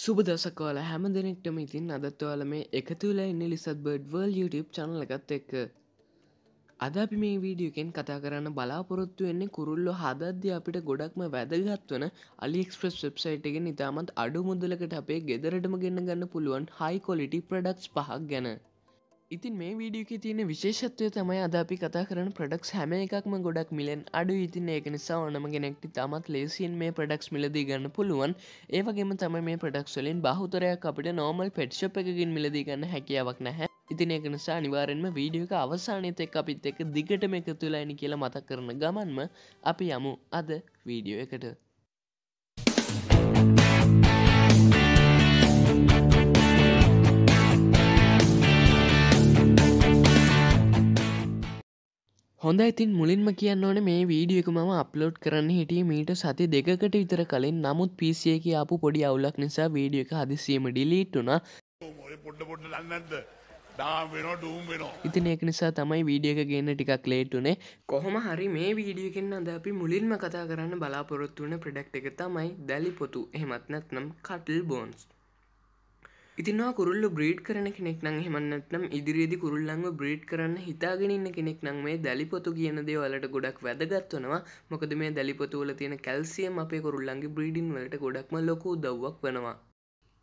සුබ දසකාල හැම දෙනෙක්ටම ඉතින් අදත්වල මේ එකතුවෙලා එන්න ලිසත් බඩ්වල් YouTube චනල එකත් එක්ක අද අපි මේ වීඩියෝකෙන් කතා කරන්න බලාපොරොත්තු වෙන්නේ කුරුල්ලො හදද්‍ය අපිට ගොඩක්ම වැදගත් වන අලික්ස්ප්‍රස් වෙබ්සයිට් එකෙන් ඉතාමත් අඩු මුදලකට අපේ ගෙදරටම ගෙන්න ගන්න පුළුවන් හයි කොලිටි ප්‍රඩක්ස් පහක් ගැන ඉතින් මේ වීඩියෝක තියෙන විශේෂත්වය තමයි අද අපි කතා කරන ප්‍රඩක්ස් හැම එකක්ම ගොඩක් මිලෙන් අඩු ඉතින් ඒක නිසා ඕනම ගෙනෙක්ටි තමත් ලේසින් මේ ප්‍රඩක්ස් මිලදී ගන්න පුළුවන් ඒවගේම තම මේ ප්‍රඩක්ස් වලින් බහුතරයක් අපිට නෝමල් පෙට්ෂප් එකකින් මිලදී ගන්න හැකියාවක් නැහැ ඉතින් ඒක නිසා අනිවාරෙන්ම වීඩියෝක අවසානයත එක් අපිත් එක දිගටම එක තුලායිනි කියලා මතක් කරන ගමන්ම අපි යමු අද වීඩියෝ එකට. හොඳ ඉතින් මුලින්ම කියන්න ඕන මේ වීඩියක ම අප්ලෝඩ් කරන්න හිටිය මීට සති දෙකට විතර කලින් නමුත් පිසියක ආපු පොඩි අවුලක් නිසා වීඩිය එක හදිසියම ඩිලීට්ටුන ඉතින් ඒක නිසා තමයි වීඩියක ගන්න ටිකක් ලේටුනේ කොහොම හරි මේ වීඩියකෙන් අද අපි මුලින්ම කතා කරන්න බලාපොරොත්තු වන ප්‍රඩක්් එක තමයි දැලි පොතු එහෙමත් නැත්නම් කටල් බෝන්ස් ඉතින්වා කුරල්ල බ්‍රීඩ් කරන කෙනෙක් නං හෙමන්නත්නම් ඉදිරිදි කුරල්ලංව බ්‍රීඩ් කරන්න හිතාගෙනන්න කෙනෙක් නං මේ දැලිපොතු කියන දේවලට ගොඩක් වැදගත්වනවා මොකද මේ දැලිපොතුවල තියෙන කැල්සියම් අපේ කුරල්ලන්ගේ බ්‍රීඩින් වලට ගොඩක්ම ලොකු දව්වක් වනවා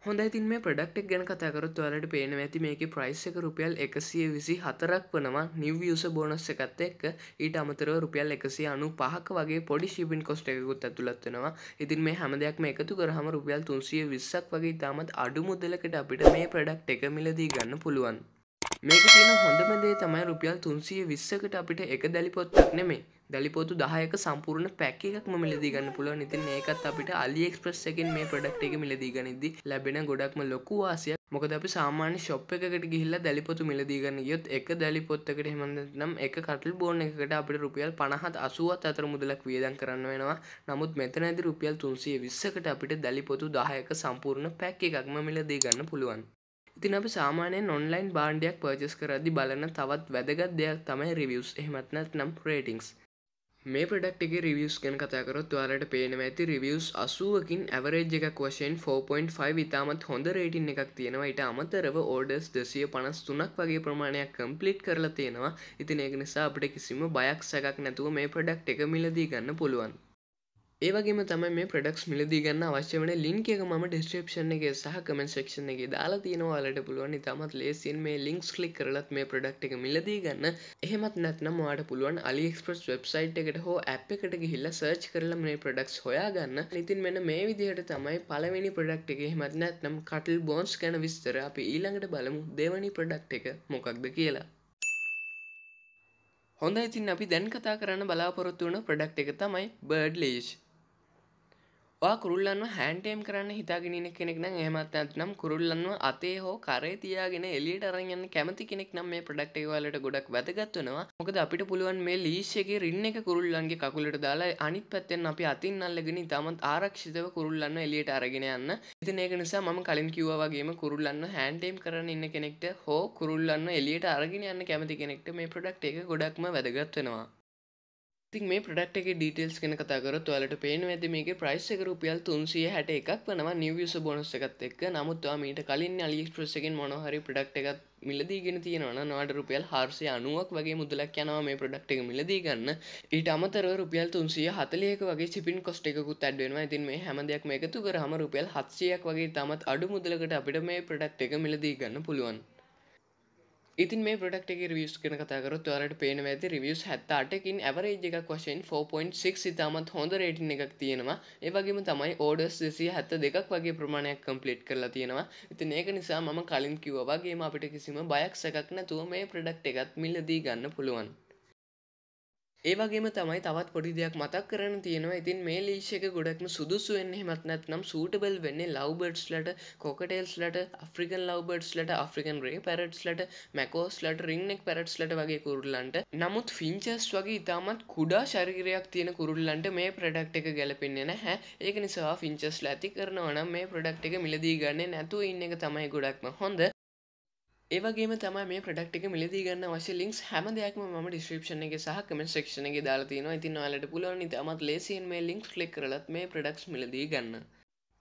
හොඳයිතින් මේ ප්‍රඩක්් ගැන කතාකරත් වලට පේන ඇති මේක ප්‍රයිස් එක රුපියල් එකසිය විසි හතරක් වනවා නිවස බෝනස් එකත් එක් ඊට අමතරව රුපියල් එකසි අනු පහක් වගේ පොඩි ශිපින් කොස්ට එකකුත් ඇතුළත්වෙනවා ඉතින් මේ හැම දෙයක්ම එකතු කරහම රුපියල් තුන්සිය විස්සක් වගේ තාමත් අඩු මුදලකට අපිට මේ ප්‍රඩක්් එක මිලදී ගන්න පුළුවන් මේක තියෙන හොඳමදේ තමයි රුපියල් තුන්සිය විස්සකට අපිට එක දැලිපොත්තක් නෙමේ දැලිපොතු දහයක සම්පූර්ණ පැක් එකක් මිලදී ගන්න පුළුවන් ඉතින් ඒකත් අපිට AliExpress එකෙන් මේ ප්‍රොඩක්ට් එක මිලදී ගනිද්දි ලැබෙන ගොඩක්ම ලොකු වාසියක් මොකද අපි සාමාන්‍ය ෂොප් එකකට ගිහිල්ලා දැලිපොතු මිලදී ගන්න ගියොත් එක දැලිපොත්තකට එහෙම නැත්නම් එක කටල් බෝන් එකකට අපිට රුපියල් 50 80ත් අතර මුදලක් වියදම් කරන්න වෙනවා නමුත් මෙතනදී රුපියල් 320කට අපිට දැලිපොතු 10ක සම්පූර්ණ පැක් එකක්ම මිලදී ගන්න පුළුවන් ඉතින් අපි සාමානයෙන් ඔන්ලයින් බාණ්ඩයක් පර්ජස් කරදි බලන තවත් වැදගත් දෙයක් තමයි රිවියස් එහෙමත්නත් නම් ප්‍රේටිංස් මේ ප්‍රඩක්ටගේ රිවියස් ගැන කතාකරොත් යාලට පේනව ඇති රිවියස් අසුවකින් ඇවරේජ් එකක් වශයෙන් 4.5 ඉතාමත් හොඳ රේටින් එකක් තියෙනවා ඉට අමතරව ඕඩර්ස් දෙසිය පනස් තුනක් වගේ ප්‍රමාණයක් කම්පලිට් කරලා තියෙනවා ඉතින් ඒක නිසා අපට කිසිම බයක් සැකක් නැතුව මේ ප්‍රඩක්් එක මිලදී ගන්න පුළුවන් ඒවගේම තමයි මේ ප්‍රඩක්ස් මිලදී ගන්න අවශ්‍ය වන ලින්ක එක ම ඩිස්ක්‍රපෂන් එක සහ කමෙන් සක්ෂණ එක දාලා තියෙනවාලට පුළුවන් ඉතාමත් ලේසින් මේ ලින්ක්ස් කලික් කරලත් මේ ප්‍රඩක්් එක මිලදී ගන්න එහෙමත් නැත්නම් වාට පුළුවන් අලික්ස්පස් වෙබ්සයිට් එකට හෝ ඇප් එකට ගිහිල්ල සර්ච් කරලා මේ ප්‍රඩක්ස් හොයා ගන්න ඉතින් මෙන මේ විදිහට තමයි පළවෙනි ප්‍රඩක්් එක එහෙමත් නැත්නම් කටල් බෝන්ස් ගැන විස්තර අපි ඊළඟට බලමු දෙවනි ප්‍රඩක්් එක මොකක්ද කියලා හොඳ ඉතින් අපි දැන් කතා කරන්න බලාපොරොත්තු වන ප්‍රඩක්් එක තමයි බර්ඩ් ලේෂ් ඔයා කුරුල්ලන්ව හෑන්ටේම් කරන්න හිතාගෙනන කෙනෙක් නම් එහමත් ඇත්නම් කුරුල්ලන්ව අතේ හෝ කරේ තියාගෙන එලියට අරයන්න කැමති කෙනෙක් නම් මේ ප්‍රඩක්ටේ වලට ගොඩක් වැදගත්වනවා මොකද අපිට පුළුවන් මේ ලීශ්‍යගේ රින්න එක කුරුල්ලන්ගේ කකුලට දාලා අනිත් පැත්තෙන් අපි අතින් අල්ලගෙන තමත් ආරක්ෂිතව කුරුල්ලන්න එලියට අරගෙන යන්න ඉතින් ඒක නිසා මම කලින් කිව්වා වගේම කුරුල්ලන්ව හෑන්ටේම් කරන්න ඉන්න කෙනෙක්ට හෝ කුරුල්ලන්ව එලියට අරගෙන යන්න කැමති කෙනෙක්ට මේ ප්‍රඩක්ට් එක ගොඩක්ම වැදගත්වෙනවා ඉතින් මේ ප්‍රඩක්් එක ඩීටේල්ස් කෙන කතාකරත් ඔයාලට පේන ඇති මේක ප්‍රයිස් එක රුපියල් තුන්සිය හැට එකක් වනවා නිවියස බොනස් එකත් එක් නමුත්වා මීට කලින් අලිස්ප්‍රසකෙන් මොනහරි ප්‍රඩක්් එකත් මිලදීගෙන තියෙනවා නවාට රුපියල් හාර්සය අනුවක් වගේ මුදලක් යනවා මේ ප්‍රඩක්් එක මිලදී ගන්න ඊට අමතර රුපියල් තුන්සිය හතලයක වගේ සිපින් කොස්ට එකකුත් අඩ්ුවෙනවා ඉතින් මේ හැම දෙයක් එකතු කරහම රුපියල් හත්සියක් වගේ තමත් අඩු මුදලකට අපිට මේ ප්‍රඩක්් එක මිලදී ගන්න පුළුවන් ඉතින් මේ පොඩක්ට එක රිවියස් කන කතාකරත් යාලට පේන ඇති රිවියස් හැත්තාටකින් ඇවරේජ් එකක් වශයෙන් 4.6 ඉතාමත් හොඳ රේටින් එකක් තියෙනවා ඒවගේම තමයි ඕඩර්ස් දෙසිය හැත්ත දෙකක් වගේ ප්‍රමාණයක් කම්පලිට් කරලා තියෙනවා ඉතින් ඒක නිසා මම කලින් කිව්ව වගේම අපිට කිසිම බයක් සැකක් නැතුව මේ ප්‍රඩක්් එකත් මිල්ලදී ගන්න පුළුවන් ඒවගේම තමයි තවත් පොඩි දෙයක් මතක් කරන තියෙනවා ඉතින් මේ ලීෂක ගොඩක්ම සුදුසු වෙන්න හෙමත් නැත්නම් සූටබල් වෙන්නේ ලව්බර්ඩ්ස්ලට කොකටේල්ස්ලට අෆ්‍රිකන් ලව්බර්ඩ්ස්ලට අෆ්‍රිකන් රේ පැරට්ස්ලට මැකෝස්ලට රින්නෙක් පැරට්ස්ලට වගේ කුරුල්ලන්ට නමුත් ෆිංචස් වගේ ඉතාමත් කුඩා ශරිරයක් තියෙන කුරුල්ලන්ට මේ ප්‍රඩක්් එක ගැලපෙන්නේ නැහැ ඒක නිසා ෆිංචස් ඇති කරනවනම් මේ ප්‍රඩක්් එක මිලදී ගන්න නැතු ඉන්න එක තමයි ගොඩක්ම හොඳ ඒවගේ තම මේ ප්‍රඩක්ටික මිලදී ගන්න වශ ලින්ක් හැම දෙයක්ම ම ඩිස්ක්‍රපෂන එක සහ කමෙන් ක්ෂණ එක දාලතින ඉතින් වාලට පුලන තමත් ලේසින් මේ ලින්ක් ලික් කරලත් මේ ප්‍රඩක්ස් මිලදී ගන්න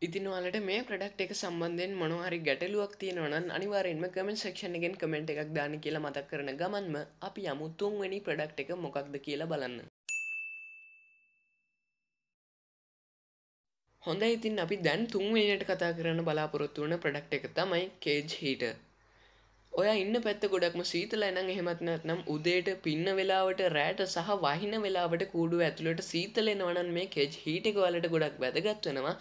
ඉතින් වාලට මේ ප්‍රඩක්් එක සම්බන්ධෙන් මොනහරි ගැටලුවක් තියෙනවන අනිවාරෙන්ම කමෙන් ක්ෂණ එකෙන් කමෙන්ට් එකක් දාන කියලා මතක් කරන ගමන්ම අපි යමුත්තුන්වැනි ප්‍රඩක්් එක මොකක්ද කියලා බලන්න හොඳ ඉතින් අපි දැන් තුන්වෙනට කතා කරන්න බලාපොරොත්තු වන ප්‍රඩක්් එක තමයි කේජ් හිට ඔය ඉන්න පැත්ත ගොඩක්ම සීතල එනං එහෙමත්නත් නම් උදේට පින්න වෙලාවට රෑට සහ වහින වෙලාවට කූඩු ඇතුළට සීතලෙනවනන් මේ කෙජ් හිටික වලට ගොඩක් වැදගත් වෙනවා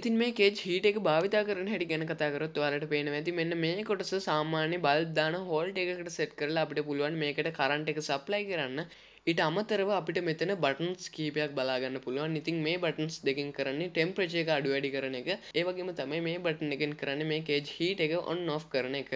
ඉතින් මේ කෙජ් හිට එක භාවිතා කරන හැටි ගැන කතාකරොත් වලට පේන ඇති මෙන්න මේ කොටස සාමාන්‍ය බල්ධාන හෝල්ට එකකට සෙට් කරලා අපිට පුළුවන් මේකට කරන්ට එක සප්ලයි කරන්න ඉට අමතරව අපිට මෙතන බටන්ස් කීපයක් බලාගන්න පුළුවන් ඉතින් මේ බටන්ස් දෙකින් කරන්නේ ටෙම්ප්‍රචේ එක අඩු වැඩි කරන එක ඒවගේම තමයි මේ බටන එකෙන් කරන්න මේ කේජ් හිට එක ඔන් නෝ කරන එක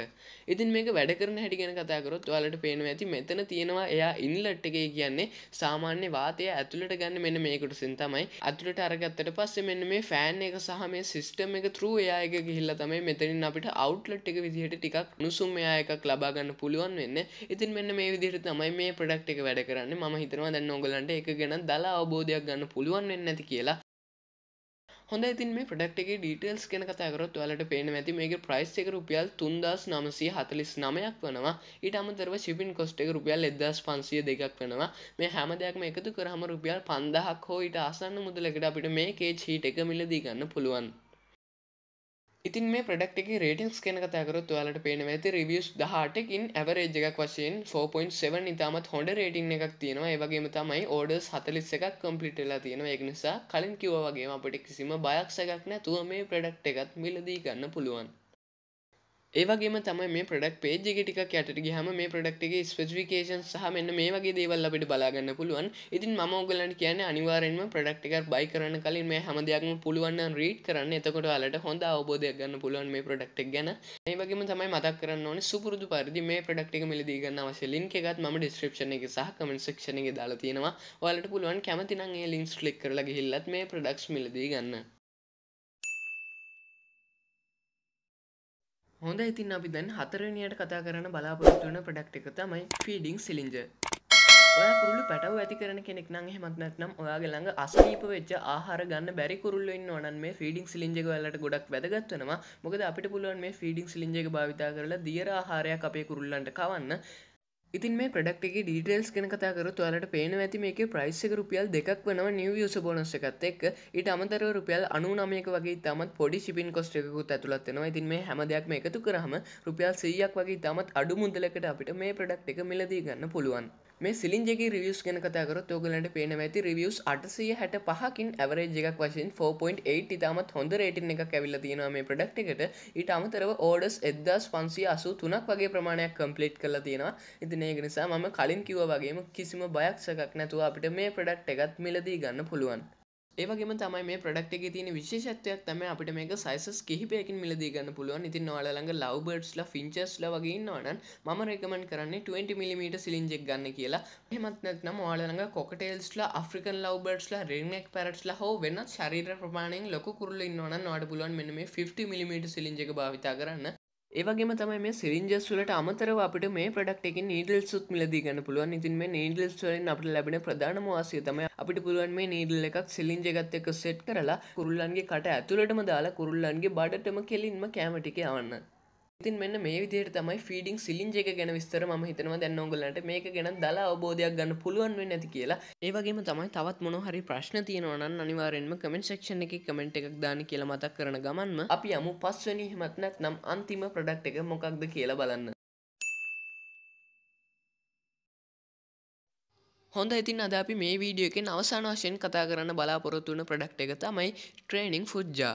ඉතින් මේක වැඩ කරන හැටිගෙන කතාකරොත් වලට පේනවා ඇති මෙතන තියෙනවා එයා ඉන්ලට් එකේ කියන්නේ සාමාන්‍ය වාතය ඇතුළට ගන්න මෙන්න මේකට සින්තමයි ඇතුළට අරගත්තට පස්සේ මෙන්න මේ ෆෑන් එක සහ මේ සිස්ටම් එක තෘ එයා එක ගිහිල්ල තමයි මෙතනින් අපිට අවට්ලට් එක විදිහට ටිකක් නුසුම් එයා එකක් ලබාගන්න පුළුවන් වෙන්න ඉතින් මෙන්න මේ විදිහට තමයි මේ ප්‍රඩක්් එක වැඩ කරන්න ම හිතනවා දැන් ඔගලන්ට එක ගැන දලා අවබෝධයක් ගන්න පුළුවන් වෙන්න ඇති කියලා හොඳ ඉතින් මේ ප්‍රඩක්් එක ඩීටල්ස් කෙන කතාකරොත් වලට පේන ඇති මේක ප්‍රයිස් එක රුපියල් තුන්දස් නමසී හතලිස් නමයක් වනවා ඊට අමතරව ශිපින් කොස්ට එක රුපියල් එදස් පන්සිය දෙකක් වෙනවා මේ හැම දෙයක්ම එකතු කරහම රුපියල් පන්දහක් හෝ ඊට ආසන්න මුදලකට අපිට මේකේ චීට එක මිලදී ගන්න පුළුවන් ඉතින් මේ ප්‍රඩක්් එක රේටික්ස් කෙන කතාකරත් යාලට පේනව ඇති රිවියස් දහටකින් ඇවරේජ් එකක් වශයෙන් 4.7 ඉතාමත් හොඩ රේටිං එකක් තියෙනවා ඒවගේම තමයි ඕඩර්ස් හතලිස් එකක් කම්පිටලා තියෙනවා එක් නිසා කලින් කිව්ව වගේම අපට කිසිම බයක්ෂ එකක් නැතුව මේ ප්‍රඩක්් එකත් මිලදී ගන්න පුළුවන් ඒවගේම තමයි මේ ප්‍රඩක් පේජ් එක ටිකක් යටට ගහම මේ ප්‍රඩක්් එක ස්පෙසිිකේෂන් සහ මෙන්න මේ වගේ දේවල් අපිට බලාගන්න පුළුවන් ඉතින් ම ඔගලන්ට කියන අනිවාරෙන්ම ප්‍රඩක්් එකක් බයි කරන්න කලින් මේ හැම දෙයක්ම පුළුවන්න්න රීඩ් කරන්න එතකොට අලට හොඳ අවබෝධයක් ගන්න පුළුවන් මේ ප්‍රඩක්් එක ගැන ඒ වගේම තමයි මතක් කරන්න ඕන සුපුරදු පරිදි මේ ප්‍රඩක්් එක මිලදී ගන්න අවශ්‍ය ලින්ක් එකත් ම ඩිස්ක්‍රපෂන එක සහ කමෙන්ට සක්ෂණ එක දාලා තියෙනවා ඔයාලට පුළුවන් කැමතිනම් ඒ ලින්ක්ස් ක්ලික් කරලා ගිහිල්ලත් මේ ප්‍රඩක්ස් මිලදී ගන්න හොඳ ඉතින් අපි දැන් හතරනියට කතා කරන බලාපොරොත්තු වන ප්‍රඩක්් එක තමයි ෆීඩිං සිලින්ජ ඔය කුරුල්ලු පැටව ඇති කරන කෙනෙක් නම් එහෙමත් නැත්නම් ඔයාගේ ළඟ අසනීප වෙච්ච ආහාර ගන්න බැරි කුරුල්ලු ඉන්නවා නම් මේ ෆීඩින් සිලින්ජ් එක වලට ගොඩක් වැදගත් වෙනවා. මොකද අපිට පුළුවන් මේ ෆීඩින් සිලින්ජ් එක භාවිතා කරලා දියර ආහාරයක් අපේ කුරුල්ලන්ට කවන්න. ඉතින් මේ ප්‍රඩක්ටගේ ඩීටේල්ස් කෙන කතා කර තුයාලට පේන ඇති මේක ප්‍රයිස්සක රුපියල් දෙකක් වෙනවා නිව යස බොනස් එකත් එක් ඊට අමතර රුපියල් අනු නමයක වගේ තමත් පොඩි ශිපින් කොස්ටකුත් ඇතුළත් වෙනවා ඉතින් මේ හැම දෙයක් එකතු කරහම රුපියල් සීයක් වගේ තමත් අඩු මුදලකට අපිට මේ ප්‍රඩක්් එක මිලදී ගන්න පුළුවන් මේ සිලින්ජගේ රිවියස් ගැන කතාකරොත් ඔගලට පේන ඇති රිවියස් අටසය හැට පහකින් ඇවරේජ් එකක් වශයෙන් 4.8 ඉතාමත් හොඳ රේටින් එක කැවිල්ල තියෙනවා මේ ප්‍රඩක්් එකට ඊට අමතරව ඕඩස් එදදාස් පන්සිය අසු තුනක් වගේ ප්‍රමාණයක් කම්පලේට් කලා තියෙනවා ඉතින ඒක නිසා මම කලින් කිව වගේම කිසිම බයක්ෂකක් නැතුව අපිට මේ ප්‍රඩක්් එකත් මිලදී ගන්න පුළුවන් ඒවගේම තමයි මේ ප්‍රඩක්් එක තින විශේෂත්වයක් තම අපිට මේක සයිසස් කිහිපයකින් මිලදී ගන්න පුළුවන් ඉතින් ඔයාලඟ ලවබර්ඩ්ස්ල ෆිංචස්ල වගේ ඉන්නවනන් මම රෙකමන් කරන්නේ 20මම සිලින්ජෙක් ගන්න කියලා එමත් නැත්නම් ඔයාලඟ කොකටේල්ස්ල අෆ්‍රිකන් ලවබර්ඩ්ස්ල රෙනෙක් පැරට්ස්ල හෝ වෙනත් ශරීර ප්‍රමාණයෙන් ලොකුරල ඉන්නවන නොඩ පුලුවන් මෙන මේ 50මම සිලින්ජක භාවිතා කරන්න ඒවගේම තමයි මේ සිරින්ජස් වලට අමතරව අපිට මේ ප්‍රඩක්ට එක නීඩල් සුත් මිලදී ගන්න පුළුවන් ඉතින් මේ නීඩල්ස් වලින් අපිට ලැබෙන ප්‍රධානම වාසිය තමයි අපිට පුළුවන් මේ නීඩල් එකක් සිලින්ජ එකත් එක්ක සෙට් කරලා කුරුල්ලන්ගේ කට ඇතුළටම දාලා කුරුල්ලන්ගේ බඩටම කෙලින්ම කැම ටික යවන්න ඉතින් මෙන්න මේ විදිහට තමයි ෆීඩිං සිලින්ජ එක ගැන විස්තර ම හිතනවා දැන් ඔගලන්ට මේක ගැන දලා අවබෝධයක් ගන්න පුළුවන් වෙන්න ඇති කියලා ඒ වගේම තමයි තවත් මොන හරි ප්‍රශ්න තියෙනවා නම් අනිවාර්යෙන්ම කමෙන්ට් සෙක්ෂන් එකේ කමෙන්ට් එකක් දාන්න කියලා මතක් කරන ගමන්ම අපි යමු පස්වෙනි හිමත් නැත්නම් අන්තිම ප්‍රොඩක්ට් එක මොකක්ද කියලා බලන්න හොඳ ඉතින් අද අපි මේ වීඩියෝ එකෙන් අවසාන වශයෙන් කතා කරන්න බලාපොරොත්තු වුණ ප්‍රොඩක්ට් එක තමයි ට්‍රේනින් ෆුජ්ජා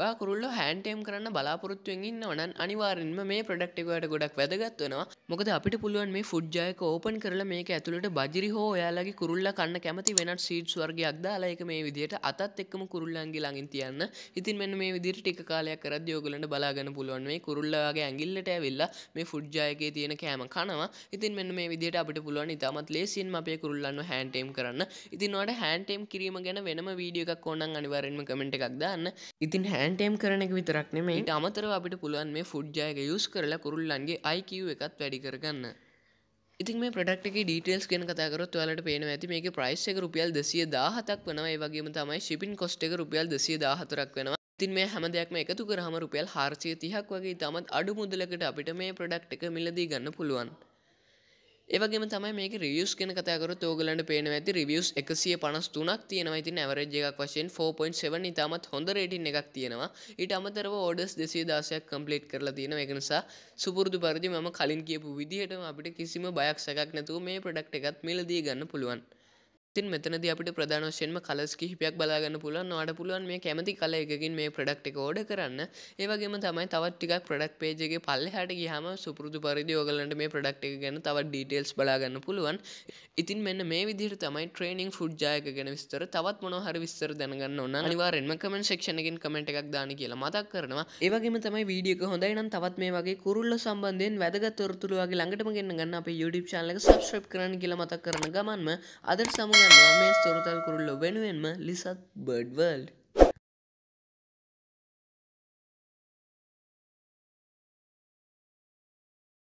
ඔයා කුරල්ල හැන්ටේම් කරන්න බලාපොරත්තුවෙන් ඉන්න ඕනන් අනිවාරෙන්ම මේ ප්‍රඩක්්ටිකට ගොඩක් වැදගත්වනවා මොකද අපිට පුළුවන් මේ ෆුද්ජයක ඕපන් කරලා මේක ඇතුළට බජරි හෝ ඔයාලගේ කුරල්ල කන්න කැමති වෙනත් සීට්ස් වර්ගයක් දාලා එක මේ විදිහට අතත් එක්කම කුරල්ලන්ගේ ළඟින් තියන්න ඉතින් මෙන්න මේ විදිහට ටික කාලයක් කරද්දී ඔයගලන්ට බලාගන්න පුළුවන් මේ කුරුල්ලගේ ඇඟිල්ලට ඇවිල්ලා මේ ෆුඩ්ජායකේ තියෙන කෑම කනවා ඉතින් මෙන්න මේ විදිහට අපිට පුළුවන් ඉතාමත් ලේසියෙන් අපේ කුරුල්ලන්ව හෑන්ටේම් කරන්න ඉතින් ඔයාලට හෑන්ටේම් කිරීම ගැන වෙනම වීඩියෝ එකක් ඕන නම් අනිවාර්යෙන්ම කමෙන්ට් එකක් දාන්න ඉතින් හෑ ලෑන්ටේම් කරනක විතරක් නෙමේ අමතරව අපිට පුළුවන් මේ ෆුඩ්ජයක යුස් කරලා කුරුල්ලන්ගේ අයිකව එකත් වැඩි කරගන්න ඉතින් මේ ප්‍රඩක්ටක ඩීටේල්ස් කෙන කතාකරත් වලට පේන ඇති මේක ප්‍රයිස් එක රුපියල් දෙසිය දාහතක් වනවා වගේම තමයි ශිපින් කොස්ට එක රුපියල් දෙසිය දාහතරක් වෙනවා ඉතින් මේ හැම දෙයක්ම එකතු කරහම රුපියල් හාරසිය තිහක් වගේ තමත් අඩු මුදලකට අපිට මේ ප්‍රඩක්ට එක මිලදී ගන්න පුළුවන් ඒවගේ තමයි මේක රිවියස් කෙන කතකරත් ඕගලන්ට පේන ඇති රිවියස් එකසිය පනස් තුනක් තියෙනවා ඉතින් ඇවරජ් එකක් වශයෙන් 4.7 ඉතාමත් හොඳ රේටින් එකක් තියෙනවා ඊට අමතරව ඕඩස් දෙසේ දාසයක් කම්පලේට් කරලා තියෙන එක නිසා සුපුරුදු පරිදි මම කලින් කියපු විදිහටම අපිට කිසිම බයක් සැකක් නැතුව මේ ප්‍රඩක්් එකත් මිලදී ගන්න පුළුවන් ඉතින් මෙතනද අපිට ප්‍රධාන වශයෙන්ම කලස් කිහිපයක් බලාගන්න පුළුවන් ඔයාට පුළුවන් මේ කැමති කල එකකින් මේ ප්‍රොඩක්ට් එක ඕඩර් කරන්න ඒ වගේම තමයි තවත් ටිකක් ප්‍රොඩක්ට් page එකේ පල්ලෙහාට ගියාම සුපුරුදු පරිදි ඔයගලන්ට මේ ප්‍රොඩක්ට් එක ගැන තවත් details බලාගන්න පුළුවන් ඉතින් මෙන්න මේ විදිහට තමයි training food ජායක ගැන විස්තර තවත් මොනවා හරි විස්තර දැනගන්න ඕන අනිවාර්යෙන්ම comment section එකෙන් comment එකක් දාන්න කියලා මතක් කරනවා ඒ වගේම තමයි වීඩියෝ එක හොඳයි නම් තවත් මේ වගේ කුරුල්ල සම්බන්ධයෙන් වැදගත් තොරතුරු වගේ ළඟටම ගෙන්න ගන්න අපේ YouTube channel එක subscribe කරන්න කියලා මතක් කරන ගමන්ම අදට සමු ගන්නවා මේ ස්තොරතල් කුරුල්ල වෙනුවෙන්ම ලිසත් බඩ්වල්